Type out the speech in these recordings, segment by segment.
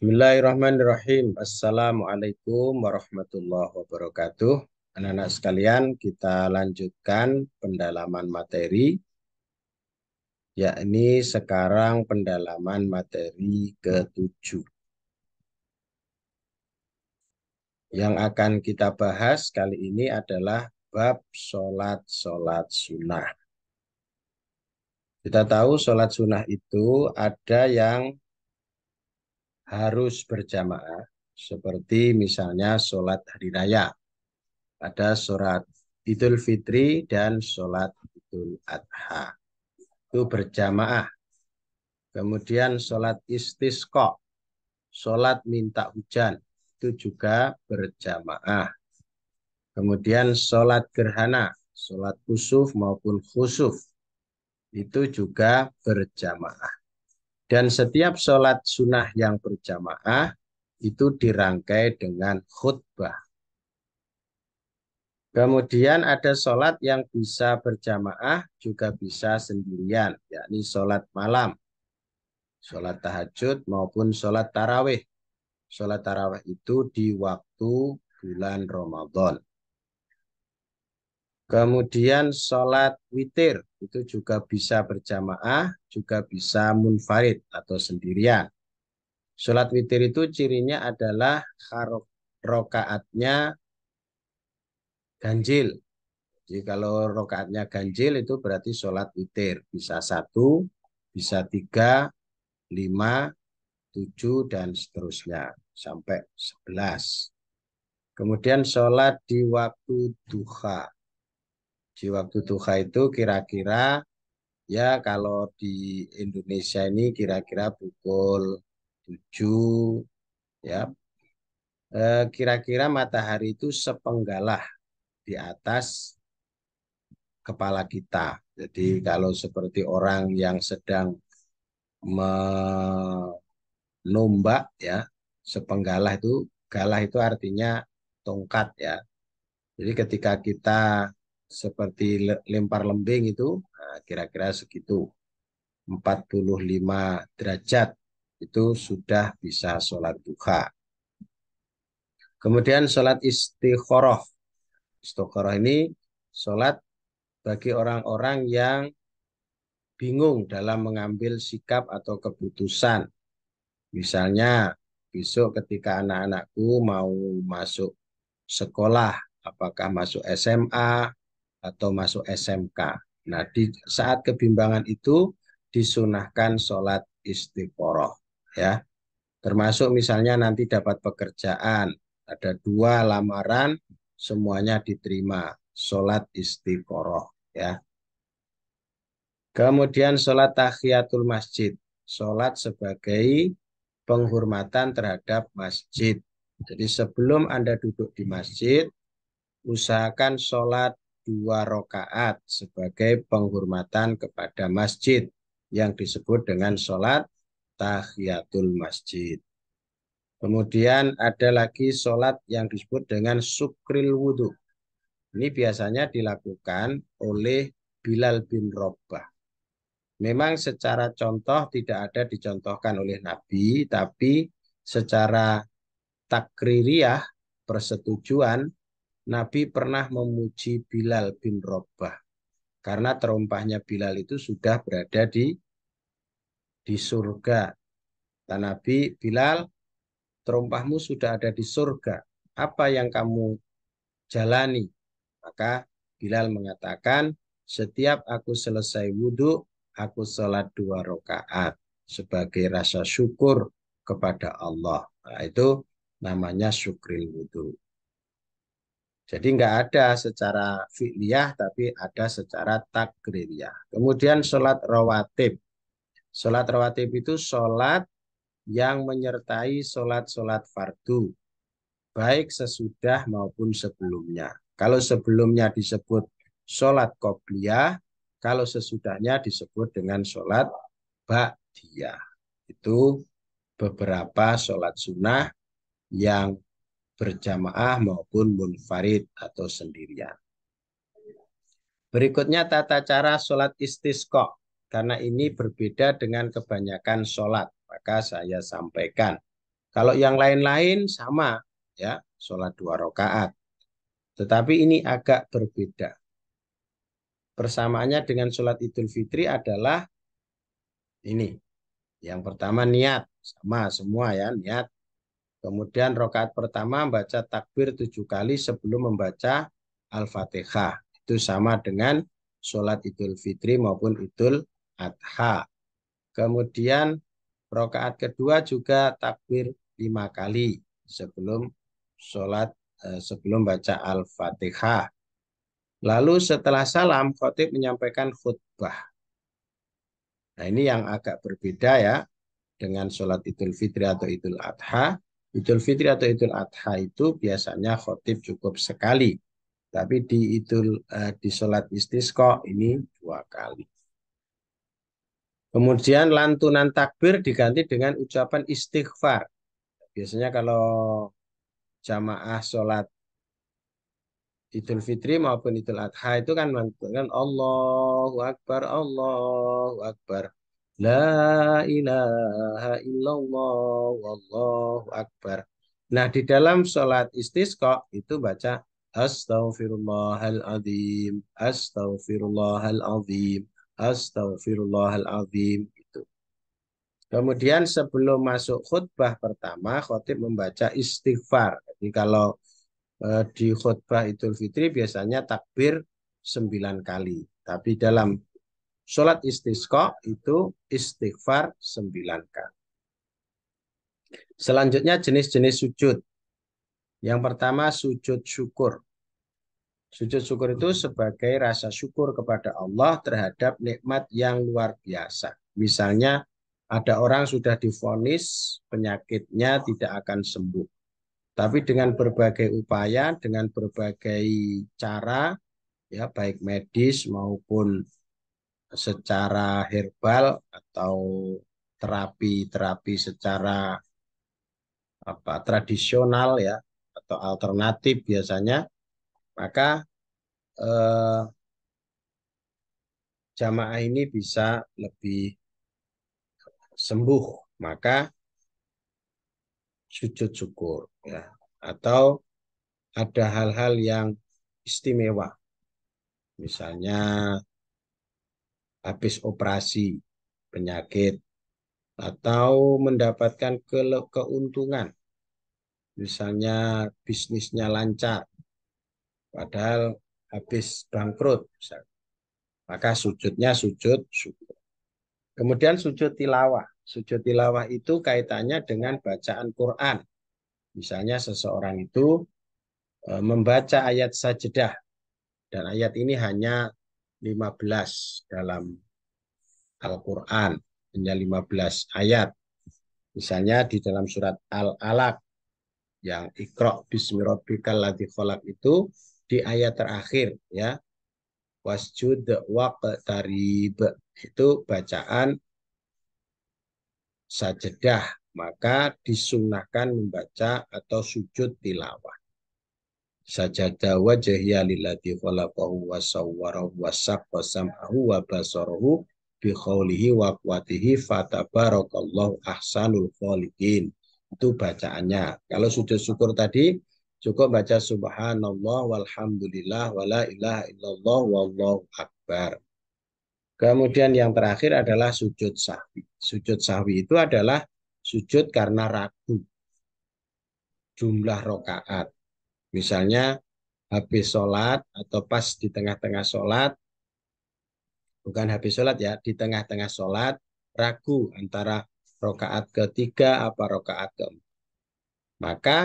Bismillahirrahmanirrahim. Assalamualaikum warahmatullahi wabarakatuh. Anak-anak sekalian, kita lanjutkan pendalaman materi, yakni sekarang pendalaman materi ke-7. Yang akan kita bahas kali ini adalah bab sholat-sholat sunnah. Kita tahu sholat sunnah itu ada yang harus berjamaah seperti misalnya sholat hari raya. Ada sholat Idul Fitri dan sholat Idul Adha. Itu berjamaah. Kemudian sholat istisqa. Sholat minta hujan. Itu juga berjamaah. Kemudian sholat gerhana. Sholat kusuf maupun khusuf. Itu juga berjamaah. Dan setiap sholat sunnah yang berjamaah itu dirangkai dengan khutbah. Kemudian ada sholat yang bisa berjamaah juga bisa sendirian, yakni sholat malam, sholat tahajud maupun sholat tarawih. Sholat tarawih itu di waktu bulan Ramadan. Kemudian sholat witir itu juga bisa berjamaah, juga bisa munfarid atau sendirian. Sholat witir itu cirinya adalah rokaatnya ganjil. Jadi kalau rokaatnya ganjil itu berarti sholat witir. Bisa satu, bisa tiga, lima, tujuh, dan seterusnya. Sampai sebelas. Kemudian sholat di waktu duha di waktu duha itu kira-kira ya kalau di Indonesia ini kira-kira pukul 7 ya eh, kira-kira matahari itu sepenggalah di atas kepala kita. Jadi hmm. kalau seperti orang yang sedang menombak ya, sepenggalah itu galah itu artinya tongkat ya. Jadi ketika kita seperti lempar lembing itu nah, kira-kira nah, segitu 45 derajat itu sudah bisa sholat duha. Kemudian sholat istiqoroh istiqoroh ini sholat bagi orang-orang yang bingung dalam mengambil sikap atau keputusan. Misalnya besok ketika anak-anakku mau masuk sekolah, apakah masuk SMA atau masuk SMK. Nah, di saat kebimbangan itu disunahkan sholat istiqoroh ya. Termasuk misalnya nanti dapat pekerjaan, ada dua lamaran, semuanya diterima. Sholat istiqoroh ya. Kemudian sholat tahiyatul masjid. Sholat sebagai penghormatan terhadap masjid. Jadi sebelum Anda duduk di masjid, usahakan sholat dua rokaat sebagai penghormatan kepada masjid yang disebut dengan sholat tahiyatul masjid. Kemudian ada lagi sholat yang disebut dengan sukril wudhu. Ini biasanya dilakukan oleh Bilal bin Rabah. Memang secara contoh tidak ada dicontohkan oleh Nabi, tapi secara takririah persetujuan Nabi pernah memuji Bilal bin Robah karena terompahnya Bilal itu sudah berada di di surga. Dan Nabi, Bilal, terompahmu sudah ada di surga. Apa yang kamu jalani? Maka Bilal mengatakan, setiap aku selesai wudhu, aku sholat dua rakaat sebagai rasa syukur kepada Allah. Nah, itu namanya syukril wudhu. Jadi nggak ada secara fi'liyah, tapi ada secara takririyah. Kemudian sholat rawatib. Sholat rawatib itu sholat yang menyertai sholat-sholat fardu. Baik sesudah maupun sebelumnya. Kalau sebelumnya disebut sholat qobliyah, kalau sesudahnya disebut dengan sholat ba'diyah. Itu beberapa sholat sunnah yang berjamaah maupun munfarid atau sendirian. Berikutnya tata cara sholat istisqa. Karena ini berbeda dengan kebanyakan sholat, maka saya sampaikan. Kalau yang lain-lain sama, ya sholat dua rakaat. Tetapi ini agak berbeda. Persamaannya dengan sholat idul fitri adalah ini. Yang pertama niat, sama semua ya niat Kemudian rokaat pertama membaca takbir tujuh kali sebelum membaca Al-Fatihah. Itu sama dengan sholat idul fitri maupun idul adha. Kemudian rokaat kedua juga takbir lima kali sebelum sholat eh, sebelum baca Al-Fatihah. Lalu setelah salam, khotib menyampaikan khutbah. Nah ini yang agak berbeda ya dengan sholat idul fitri atau idul adha Idul Fitri atau Idul Adha itu biasanya khotib cukup sekali. Tapi di Idul uh, di sholat istisqa ini dua kali. Kemudian lantunan takbir diganti dengan ucapan istighfar. Biasanya kalau jamaah sholat Idul Fitri maupun Idul Adha itu kan melantunkan Allahu Akbar, Allahu Akbar. La ilaha illallah wallahu akbar. Nah, di dalam sholat istisqa itu baca Astaghfirullahaladzim, Astaghfirullahaladzim, Astaghfirullahaladzim. Itu. Kemudian sebelum masuk khutbah pertama, khotib membaca istighfar. Jadi kalau eh, di khutbah Idul Fitri biasanya takbir sembilan kali. Tapi dalam Sholat istisqa itu istighfar sembilan kali. Selanjutnya jenis-jenis sujud. Yang pertama sujud syukur. Sujud syukur itu sebagai rasa syukur kepada Allah terhadap nikmat yang luar biasa. Misalnya ada orang sudah difonis penyakitnya tidak akan sembuh. Tapi dengan berbagai upaya, dengan berbagai cara, ya baik medis maupun secara herbal atau terapi-terapi secara apa tradisional ya atau alternatif biasanya maka eh, jamaah ini bisa lebih sembuh maka sujud syukur ya atau ada hal-hal yang istimewa misalnya habis operasi penyakit atau mendapatkan ke keuntungan misalnya bisnisnya lancar padahal habis bangkrut misalnya. maka sujudnya sujud syukur kemudian sujud tilawah sujud tilawah itu kaitannya dengan bacaan Quran misalnya seseorang itu e, membaca ayat sajedah dan ayat ini hanya 15 dalam Al-Quran. Hanya 15 ayat. Misalnya di dalam surat Al-Alaq yang Iqra bismi rabbikal kholak itu di ayat terakhir ya. Wasjud waqtarib itu bacaan sajedah maka disunahkan membaca atau sujud tilawah sajada ya lilati khalaqahu wa sawwarahu wa saqqa sam'ahu wa basarahu bi khawlihi wa quwwatihi fatabarakallahu ahsanul khaliqin. Itu bacaannya. Kalau sudah syukur tadi cukup baca subhanallah walhamdulillah wala ilaha illallah wallahu akbar. Kemudian yang terakhir adalah sujud sahwi. Sujud sahwi itu adalah sujud karena ragu jumlah rokaat. Misalnya habis sholat atau pas di tengah-tengah sholat, bukan habis sholat ya, di tengah-tengah sholat ragu antara rokaat ketiga apa rokaat keempat. Maka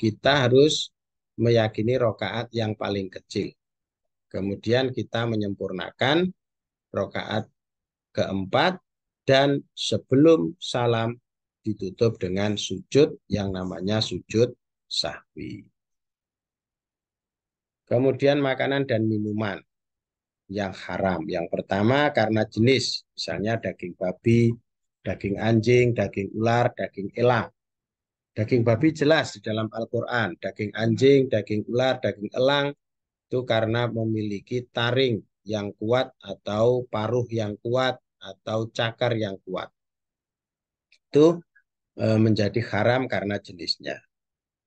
kita harus meyakini rokaat yang paling kecil. Kemudian kita menyempurnakan rokaat keempat dan sebelum salam ditutup dengan sujud yang namanya sujud sahwi. Kemudian makanan dan minuman yang haram. Yang pertama karena jenis, misalnya daging babi, daging anjing, daging ular, daging elang. Daging babi jelas di dalam Al-Quran. Daging anjing, daging ular, daging elang itu karena memiliki taring yang kuat atau paruh yang kuat atau cakar yang kuat. Itu e, menjadi haram karena jenisnya.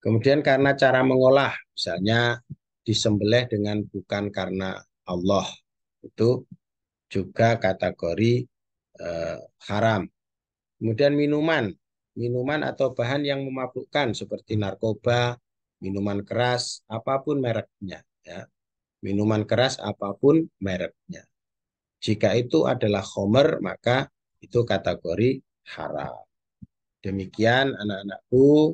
Kemudian karena cara mengolah, misalnya disembelih dengan bukan karena Allah itu juga kategori eh, haram. Kemudian minuman, minuman atau bahan yang memabukkan seperti narkoba, minuman keras, apapun mereknya, ya. Minuman keras apapun mereknya. Jika itu adalah homer, maka itu kategori haram. Demikian anak-anakku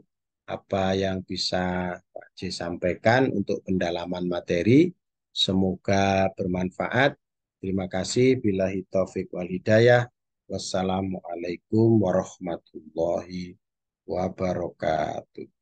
apa yang bisa sampaikan untuk pendalaman materi. Semoga bermanfaat. Terima kasih. Bila taufik wal hidayah. Wassalamualaikum warahmatullahi wabarakatuh.